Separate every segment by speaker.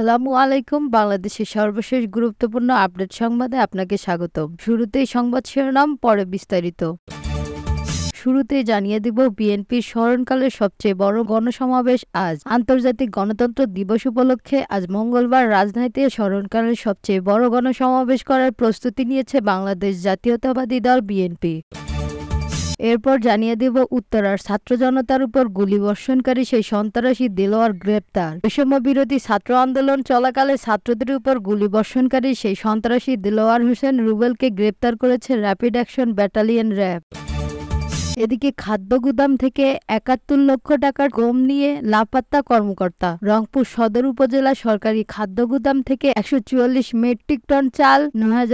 Speaker 1: আসসালামু আলাইকুম বাংলাদেশের সর্বশেষ গুরুত্বপূর্ণ আপডেট সংবাদে আপনাকে স্বাগত শুরুতেই সংবাদ শিরোনাম পরে বিস্তারিত শুরুতে জানিয়ে দিব বিএনপির স্মরণকালের সবচেয়ে বড় গণসমাবেশ আজ আন্তর্জাতিক গণতন্ত্র দিবস উপলক্ষে আজ মঙ্গলবার রাজধানীতে স্মরণকালের সবচেয়ে বড় গণসমাবেশ করার প্রস্তুতি নিয়েছে বাংলাদেশ জাতীয়তাবাদী দল বিএনপি এরপর জানিয়ে দেব উত্তরার ছাত্র জনতার উপর গুলি বর্ষণকারী সেই সন্ত্রাসী দেলোয়ার গ্রেপ্তার বৈষম্য বিরোধী ছাত্র আন্দোলন চলাকালে ছাত্রদের উপর গুলি বর্ষণকারী সেই সন্ত্রাসী দেলোয়ার হোসেন রুবেলকে গ্রেপ্তার করেছে র্যাপিড অ্যাকশন ব্যাটালিয়ন র্যাব এদিকে খাদ্য গুদাম থেকে একাত্তর লক্ষ টাকার গম নিয়ে লাপাত্তা কর্মকর্তা রংপুর সদর উপজেলা সরকারি খাদ্য গুদাম থেকে একশো মেট্রিক টন চাল নয়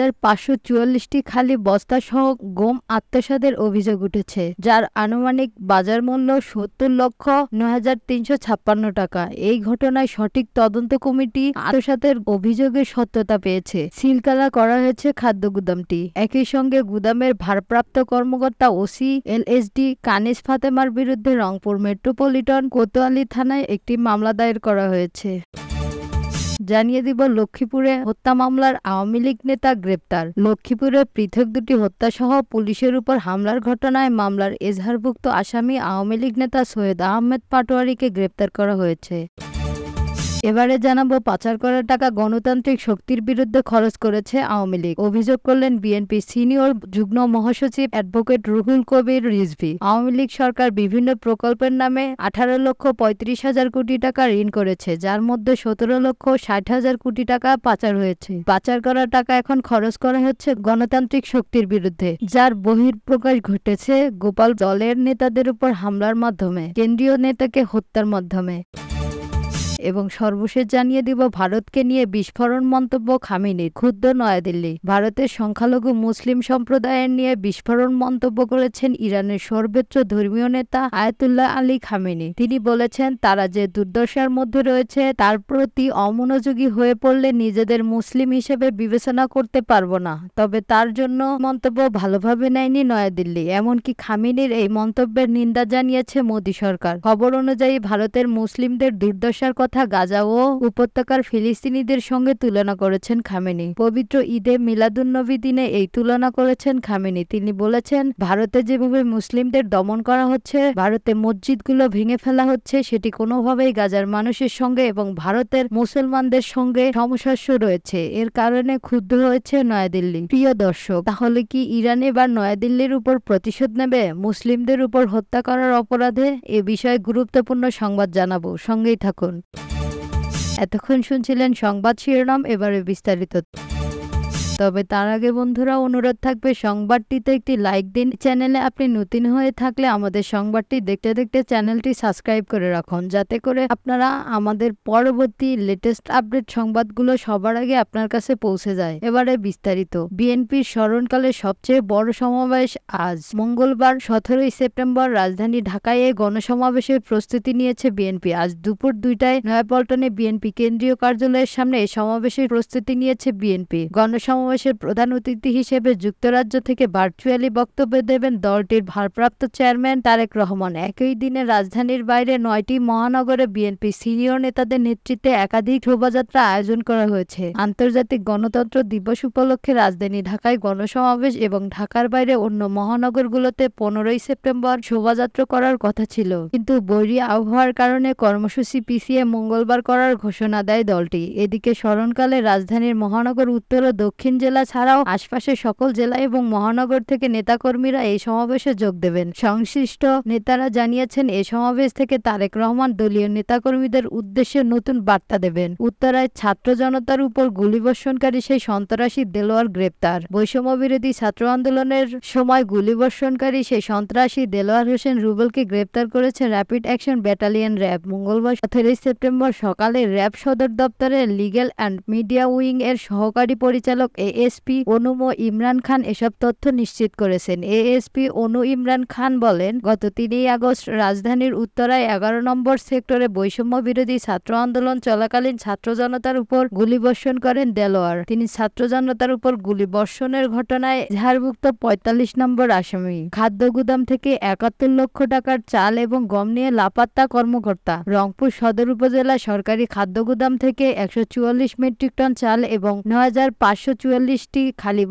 Speaker 1: খালি বস্তা সহ গম আত্মসাদের অভিযোগ উঠেছে যার আনুমানিক বাজার মূল্য সত্তর লক্ষ নয় টাকা এই ঘটনায় সঠিক তদন্ত কমিটি আত্মসাদের অভিযোগের সত্যতা পেয়েছে সিলকালা করা হয়েছে খাদ্য গুদামটি একই সঙ্গে গুদামের ভারপ্রাপ্ত কর্মকর্তা ওসি এল এসডি কানিস ফাতেমার বিরুদ্ধে রংপুর মেট্রোপলিটন কোতোয়ালি থানায় একটি মামলা দায়ের করা হয়েছে জানিয়ে দিব লক্ষ্মীপুরে হত্যা মামলার আওয়ামী লীগ নেতা গ্রেপ্তার লক্ষ্মীপুরে পৃথক দুটি হত্যাসহ পুলিশের উপর হামলার ঘটনায় মামলার এজহারভুক্ত আসামি আওয়ামী লীগ নেতা সৈয়দ আহমেদ পাটোয়ারিকে গ্রেপ্তার করা হয়েছে এবারে জানাবো পাচার করা টাকা গণতান্ত্রিক শক্তির বিরুদ্ধে খরচ করেছে আওয়ামী লীগ অভিযোগ করলেন বিএনপি সিনিয়র যুগ্ম মহাসচিব অ্যাডভোকেট রুহুল কবির রিজভি আওয়ামী লীগ সরকার বিভিন্ন প্রকল্পের নামে আঠারো লক্ষ পঁয়ত্রিশ হাজার কোটি টাকা ঋণ করেছে যার মধ্যে সতেরো লক্ষ ষাট হাজার কোটি টাকা পাচার হয়েছে পাচার করা টাকা এখন খরচ করা হচ্ছে গণতান্ত্রিক শক্তির বিরুদ্ধে যার বহির্প্রকাশ ঘটেছে গোপাল দলের নেতাদের উপর হামলার মাধ্যমে কেন্দ্রীয় নেতাকে হত্যার মাধ্যমে এবং সর্বশেষ জানিয়ে দিব ভারতকে নিয়ে বিস্ফোরণ মন্তব্য খামিনি ক্ষুদ্র নয়াদিল্লি ভারতের সংখ্যালঘু মুসলিম সম্প্রদায়ের নিয়ে বিস্ফোরণ মন্তব্য করেছেন ইরানের সর্বোচ্চ ধর্মীয় নেতা আয়তুল্লাহ আলী খামিনি তিনি বলেছেন তারা যে দুর্দশার মধ্যে রয়েছে তার প্রতি অমনোযোগী হয়ে পড়লে নিজেদের মুসলিম হিসেবে বিবেচনা করতে পারব না তবে তার জন্য মন্তব্য ভালোভাবে নেয়নি নয়াদিল্লি এমনকি খামিনির এই মন্তব্যের নিন্দা জানিয়েছে মোদী সরকার খবর অনুযায়ী ভারতের মুসলিমদের দুর্দশার কথা কথা গাজা ও উপত্যকার ফিলিস্তিনিদের সঙ্গে তুলনা করেছেন খামেনি পবিত্র ঈদে মিলাদুন্নবী দিনে এই তুলনা করেছেন খামেনি তিনি বলেছেন ভারতে যেভাবে মুসলিমদের দমন করা হচ্ছে ভারতে মসজিদগুলো ভেঙে ফেলা হচ্ছে সেটি কোনোভাবেই গাজার মানুষের সঙ্গে এবং ভারতের মুসলমানদের সঙ্গে সমস্যা রয়েছে এর কারণে ক্ষুব্ধ হয়েছে নয়াদিল্লি প্রিয় দর্শক তাহলে কি ইরান এবার নয়াদিল্লির উপর প্রতিশোধ নেবে মুসলিমদের উপর হত্যা করার অপরাধে এ বিষয়ে গুরুত্বপূর্ণ সংবাদ জানাবো সঙ্গেই থাকুন এতক্ষণ শুনছিলেন সংবাদ শিরোনাম এবারে বিস্তারিত তবে তার আগে বন্ধুরা অনুরোধ থাকবে সংবাদটিতে একটি লাইক দিন চ্যানেলে আপনি নতুন হয়ে থাকলে আমাদের সংবাদটি দেখতে দেখতে চ্যানেলটি সাবস্ক্রাইব করে রাখুন যাতে করে আপনারা আমাদের পরবর্তী লেটেস্ট আপডেট সংবাদগুলো সবার আগে আপনার কাছে পৌঁছে যায় এবারে বিস্তারিত বিএনপির স্মরণকালে সবচেয়ে বড় সমাবেশ আজ মঙ্গলবার সতেরোই সেপ্টেম্বর রাজধানী ঢাকায় এ গণসমাবেশের প্রস্তুতি নিয়েছে বিএনপি আজ দুপুর দুইটায় নয়াপল্টনে বিএনপি কেন্দ্রীয় কার্যালয়ের সামনে এই সমাবেশের প্রস্তুতি নিয়েছে বিএনপি গণসমাবেশ সমাবেশের প্রধান অতিথি হিসেবে যুক্তরাজ্য থেকে ভার্চুয়ালি বক্তব্য দেবেন দলটির ভারপ্রাপ্ত চেয়ারম্যান তারেক রহমান একই দিনে রাজধানীর বাইরে নয়টি মহানগরে বিএনপি সিনিয়র নেতাদের নেতৃত্বে একাধিক শোভাযাত্রা আয়োজন করা হয়েছে আন্তর্জাতিক গণতন্ত্র দিবস উপলক্ষে রাজধানী ঢাকায় গণসমাবেশ এবং ঢাকার বাইরে অন্য মহানগরগুলোতে পনেরোই সেপ্টেম্বর শোভাযাত্রা করার কথা ছিল কিন্তু বৈরী আবহাওয়ার কারণে কর্মসূচি পিছিয়ে মঙ্গলবার করার ঘোষণা দেয় দলটি এদিকে স্মরণকালে রাজধানীর মহানগর উত্তর ও দক্ষিণ জেলা ছাড়াও আশপাশের সকল জেলা এবং মহানগর থেকে নেতাকর্মীরা এই সমাবেশে যোগ দেবেন সংশ্লিষ্ট নেতারা জানিয়েছেন এই সমাবেশ থেকে তারেক রহমান দলীয় নেতাকর্মীদের উদ্দেশ্যে নতুন বার্তা দেবেন উত্তরায় ছাত্র জনতার উপর গুলিবর্ষণকারী সেই সন্ত্রাসী দেলোয়ার গ্রেপ্তার বৈষম্য বিরোধী ছাত্র আন্দোলনের সময় গুলিবর্ষণকারী সেই সন্ত্রাসী দেলোয়ার হোসেন রুবেলকে গ্রেপ্তার করেছে র্যাপিড অ্যাকশন ব্যাটালিয়ন র্যাব মঙ্গলবার সতেরোই সেপ্টেম্বর সকালে র্যাব সদর দপ্তরের লিগেল অ্যান্ড মিডিয়া উইং এর সহকারী পরিচালক এ এএসপি অনুম ইমরান খান এসব তথ্য নিশ্চিত করেছেন এএসপি অনু ইমরান খান বলেন গত তিনই আগস্ট রাজধানীর উত্তরায় এগারো নম্বর সেক্টরে বৈষম্য বিরোধী ছাত্র আন্দোলন চলাকালীন ছাত্র জনতার উপর গুলিবর্ষণ করেন দেলোয়ার তিনি ছাত্র জনতার উপর গুলিবর্ষণের ঘটনায় ঝাড়ভুক্ত পঁয়তাল্লিশ নম্বর আসামি খাদ্য গুদাম থেকে একাত্তর লক্ষ টাকার চাল এবং গম নিয়ে লাপাত্তা কর্মকর্তা রংপুর সদর উপজেলা সরকারি খাদ্য গুদাম থেকে একশো মেট্রিক টন চাল এবং নয় হাজার পাঁচশো চুয়াল্লিশটি খালি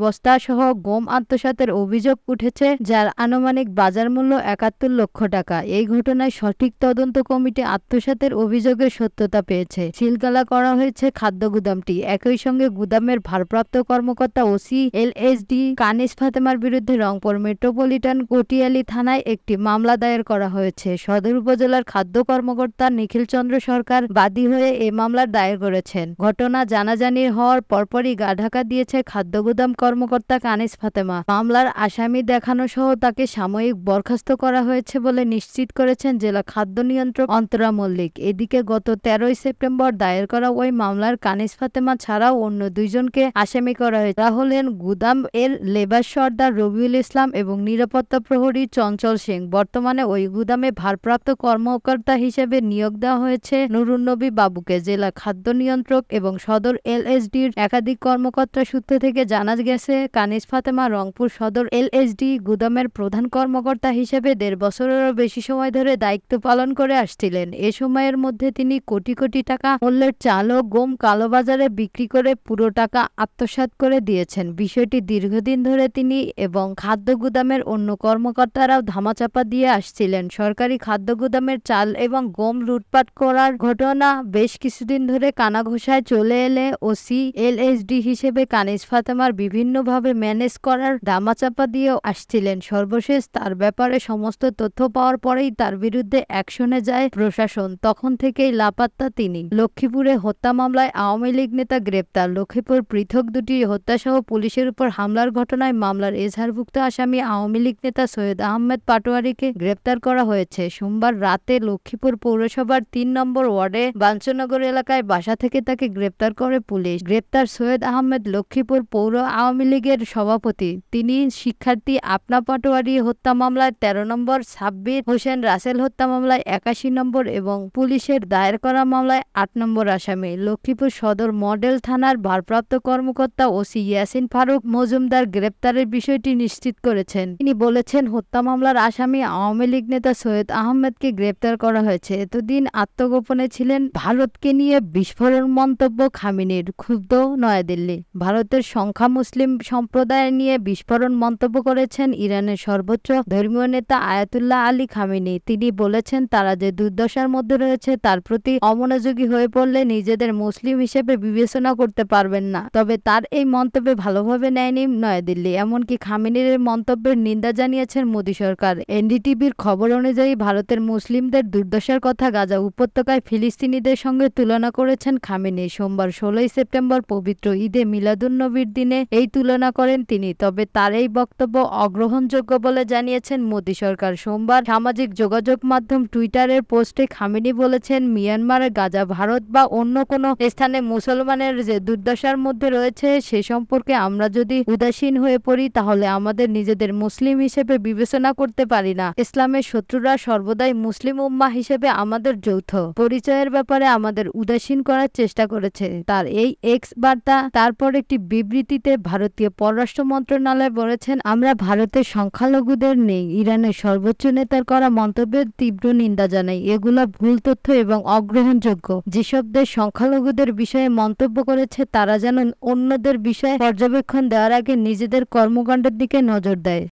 Speaker 1: সহ গম আত্মসাতের অভিযোগ উঠেছে যার আনুমানিক বাজার মূল্য একাত্তর লক্ষ টাকা এই ঘটনায় সঠিক তদন্ত কমিটি আত্মসাতের অভিযোগের সত্যতা পেয়েছে সিলগালা করা হয়েছে খাদ্য গুদামটি একই সঙ্গে গুদামের ভারপ্রাপ্ত কর্মকর্তা OC L S D Kanis ফাতেমার বিরুদ্ধে রংপুর মেট্রোপলিটন কটিয়ালি থানায় একটি মামলা দায়ের করা হয়েছে সদর উপজেলার খাদ্য কর্মকর্তা নিখিল চন্দ্র সরকার বাদী হয়ে এ মামলা দায়ের করেছেন ঘটনা জানাজানি হওয়ার পরপরই গা ঢাকা দিয়েছে জানিয়েছে গুদাম কর্মকর্তা কানিস ফাতেমা মামলার আসামি দেখানো সহ তাকে সাময়িক বরখাস্ত করা হয়েছে বলে নিশ্চিত করেছেন জেলা খাদ্য নিয়ন্ত্রক অন্তরা মল্লিক এদিকে গত তেরোই সেপ্টেম্বর দায়ের করা ওই মামলার কানিস ফাতেমা ছাড়াও অন্য দুইজনকে আসামি করা হয়েছে তা হলেন গুদাম এর লেবার সর্দার রবিউল ইসলাম এবং নিরাপত্তা প্রহরী চঞ্চল সিং বর্তমানে ওই গুদামে ভারপ্রাপ্ত কর্মকর্তা হিসেবে নিয়োগ দেওয়া হয়েছে নুরুন্নবী বাবুকে জেলা খাদ্য নিয়ন্ত্রক এবং সদর এলএসডির একাধিক কর্মকর্তা সূত্র থেকে জানা গেছে কানিজ ফাতেমা রংপুর সদর এলএসডি গুদামের প্রধান কর্মকর্তা হিসেবে দেড় বছরেরও বেশি সময় ধরে দায়িত্ব পালন করে আসছিলেন এ সময়ের মধ্যে তিনি কোটি কোটি টাকা মূল্যের চাল ও গম কালোবাজারে বিক্রি করে পুরো টাকা আত্মসাত করে দিয়েছেন বিষয়টি দীর্ঘদিন ধরে তিনি এবং খাদ্য গুদামের অন্য কর্মকর্তারাও ধামাচাপা দিয়ে আসছিলেন সরকারি খাদ্য গুদামের চাল এবং গম লুটপাট করার ঘটনা বেশ কিছুদিন ধরে কানাঘোষায় চলে এলে ওসি এলএসডি হিসেবে কান আনিস ফাতেমার বিভিন্নভাবে ম্যানেজ করার দামাচাপা দিয়ে আসছিলেন সর্বশেষ তার ব্যাপারে সমস্ত তথ্য পাওয়ার পরেই তার বিরুদ্ধে অ্যাকশনে যায় প্রশাসন তখন থেকেই লাপাত্তা তিনি লক্ষ্মীপুরে হত্যা মামলায় আওয়ামী লীগ নেতা গ্রেপ্তার লক্ষ্মীপুর পৃথক দুটি হত্যাসহ পুলিশের উপর হামলার ঘটনায় মামলার এজাহারভুক্ত আসামি আওয়ামী লীগ নেতা সৈয়দ আহমেদ পাটোয়ারিকে গ্রেপ্তার করা হয়েছে সোমবার রাতে লক্ষ্মীপুর পৌরসভার তিন নম্বর ওয়ার্ডে বাঞ্চনগর এলাকায় বাসা থেকে তাকে গ্রেপ্তার করে পুলিশ গ্রেপ্তার সৈয়দ আহমেদ লক্ষ্মী লক্ষ্মীপুর পৌর আওয়ামী লীগের সভাপতি তিনি শিক্ষার্থী আপনা পাটোয়ারি হত্যা মামলায় তেরো নম্বর সাব্বির হোসেন রাসেল হত্যা মামলায় একাশি নম্বর এবং পুলিশের দায়ের করা মামলায় আট নম্বর আসামি লক্ষ্মীপুর সদর মডেল থানার ভারপ্রাপ্ত কর্মকর্তা ওসি ইয়াসিন ফারুক মজুমদার গ্রেপ্তারের বিষয়টি নিশ্চিত করেছেন তিনি বলেছেন হত্যা মামলার আসামি আওয়ামী লীগ নেতা সৈয়দ আহমেদকে গ্রেপ্তার করা হয়েছে এতদিন আত্মগোপনে ছিলেন ভারতকে নিয়ে বিস্ফোরণ মন্তব্য খামিনের ক্ষুব্ধ নয়াদিল্লি ভারত ভারতের সংখ্যা মুসলিম সম্প্রদায় নিয়ে বিস্ফোরণ মন্তব্য করেছেন ইরানের সর্বোচ্চ ধর্মীয় নেতা আয়াতুল্লাহ আলী খামিনি তিনি বলেছেন তারা যে দুর্দশার মধ্যে রয়েছে তার প্রতি অমনোযোগী হয়ে পড়লে নিজেদের মুসলিম হিসেবে বিবেচনা করতে পারবেন না তবে তার এই মন্তব্যে ভালোভাবে নেয়নি নয়াদিল্লি এমনকি খামিনির মন্তব্যের নিন্দা জানিয়েছেন মোদী সরকার এনডিটিভির খবর অনুযায়ী ভারতের মুসলিমদের দুর্দশার কথা গাজা উপত্যকায় ফিলিস্তিনিদের সঙ্গে তুলনা করেছেন খামিনি সোমবার ষোলোই সেপ্টেম্বর পবিত্র ঈদে মিলাদুন নবীর দিনে এই তুলনা করেন তিনি তবে তার এই বক্তব্য অগ্রহণযোগ্য বলে জানিয়েছেন মোদি সরকার সোমবার সামাজিক যোগাযোগ মাধ্যম টুইটারের পোস্টে খামিনি বলেছেন মিয়ানমারের গাজা ভারত বা অন্য কোনো স্থানে মুসলমানের যে দুর্দশার মধ্যে রয়েছে সে সম্পর্কে আমরা যদি উদাসীন হয়ে পড়ি তাহলে আমাদের নিজেদের মুসলিম হিসেবে বিবেচনা করতে পারি না ইসলামের শত্রুরা সর্বদাই মুসলিম উম্মা হিসেবে আমাদের যৌথ পরিচয়ের ব্যাপারে আমাদের উদাসীন করার চেষ্টা করেছে তার এই এক্স বার্তা তারপর একটি বিবৃতিতে ভারতীয় পররাষ্ট্র মন্ত্রণালয় বলেছেন আমরা ভারতের সংখ্যালঘুদের নেই ইরানের সর্বোচ্চ নেতার করা মন্তব্যের তীব্র নিন্দা জানাই এগুলো ভুল তথ্য এবং অগ্রহণযোগ্য যেসব দেশ সংখ্যালঘুদের বিষয়ে মন্তব্য করেছে তারা যেন অন্যদের বিষয়ে পর্যবেক্ষণ দেওয়ার আগে নিজেদের কর্মকাণ্ডের দিকে নজর দেয়